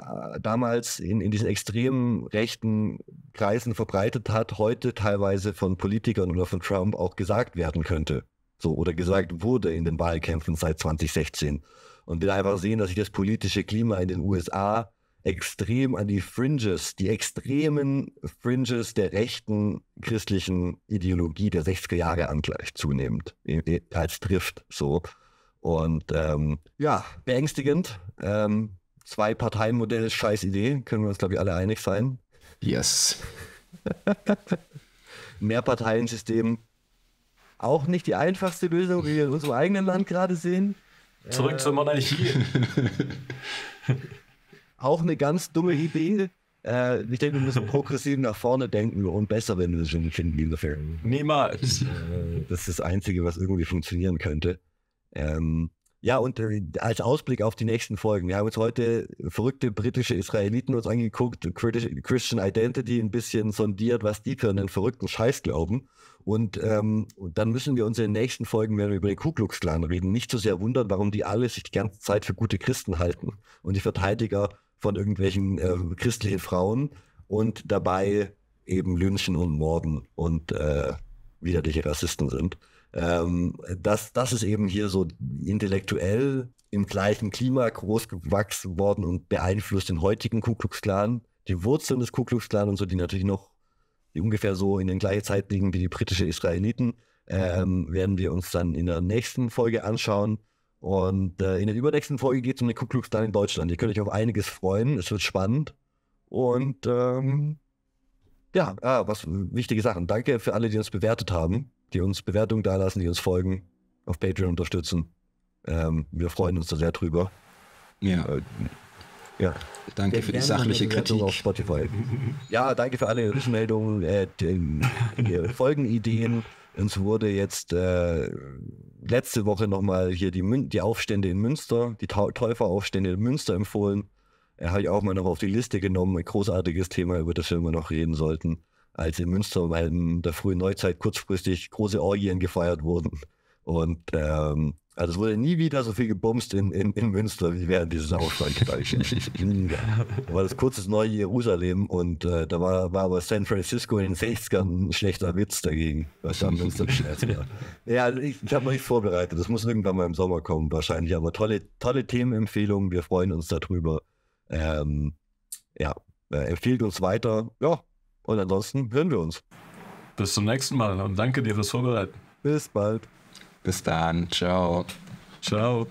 damals in, in diesen extremen rechten Kreisen verbreitet hat, heute teilweise von Politikern oder von Trump auch gesagt werden könnte. So, oder gesagt wurde in den Wahlkämpfen seit 2016. Und wir einfach sehen, dass sich das politische Klima in den USA extrem an die Fringes, die extremen Fringes der rechten christlichen Ideologie der 60er Jahre angleicht, zunehmend als trifft. So. Und ähm, ja, beängstigend. Ähm, zwei Parteienmodell scheiß Idee, können wir uns, glaube ich, alle einig sein. Yes. Mehr Mehrparteiensystem auch nicht die einfachste Lösung, wie wir in unserem eigenen Land gerade sehen. Zurück äh, zur Monarchie. auch eine ganz dumme Idee. Äh, ich denke, wir müssen progressiv nach vorne denken und wir Lösungen finden insofern. Niemals. Äh, das ist das Einzige, was irgendwie funktionieren könnte. Ähm, ja, und äh, als Ausblick auf die nächsten Folgen. Wir haben uns heute verrückte britische Israeliten uns angeguckt, Christian Identity ein bisschen sondiert, was die für einen verrückten Scheiß glauben. Und, ähm, dann müssen wir uns in den nächsten Folgen, wenn wir über den Ku Klux Klan reden, nicht so sehr wundern, warum die alle sich die ganze Zeit für gute Christen halten und die Verteidiger von irgendwelchen äh, christlichen Frauen und dabei eben lynchen und morden und äh, widerliche Rassisten sind. Ähm, das, das ist eben hier so intellektuell im gleichen Klima groß gewachsen worden und beeinflusst den heutigen Ku Klux Klan, die Wurzeln des Ku Klux Klan und so, die natürlich noch ungefähr so in den gleichen Zeit liegen wie die britische Israeliten, ähm, werden wir uns dann in der nächsten Folge anschauen. Und äh, in der übernächsten Folge geht es um den Ku Klux Klan in Deutschland. Ihr könnt euch auf einiges freuen, es wird spannend. Und ähm, ja, ah, was wichtige Sachen. Danke für alle, die uns bewertet haben die uns Bewertungen dalassen, die uns folgen, auf Patreon unterstützen. Ähm, wir freuen uns da sehr drüber. Ja. Äh, ja. Danke wir für die sachliche Kritik. Auf Spotify. ja, danke für alle Rückmeldungen, äh, Folgenideen. Uns wurde jetzt äh, letzte Woche nochmal hier die, Mün die Aufstände in Münster, die Täuferaufstände in Münster empfohlen. Er äh, habe ich auch mal noch auf die Liste genommen. Ein großartiges Thema, über das wir immer noch reden sollten als in Münster in der frühen Neuzeit kurzfristig große Orgien gefeiert wurden. Und ähm, also es wurde nie wieder so viel gebumst in, in, in Münster wie während dieses Aufstands. da war das kurzes neue Jerusalem und äh, da war, war aber San Francisco in den 60ern ein schlechter Witz dagegen, was da Münster war. Ja, also ich, ich habe noch nichts vorbereitet. Das muss irgendwann mal im Sommer kommen, wahrscheinlich. Aber tolle, tolle Themenempfehlungen. Wir freuen uns darüber. Ähm, ja, äh, empfiehlt uns weiter. Ja, und ansonsten hören wir uns. Bis zum nächsten Mal und danke dir fürs Vorbereiten. Bis bald. Bis dann. Ciao. Ciao.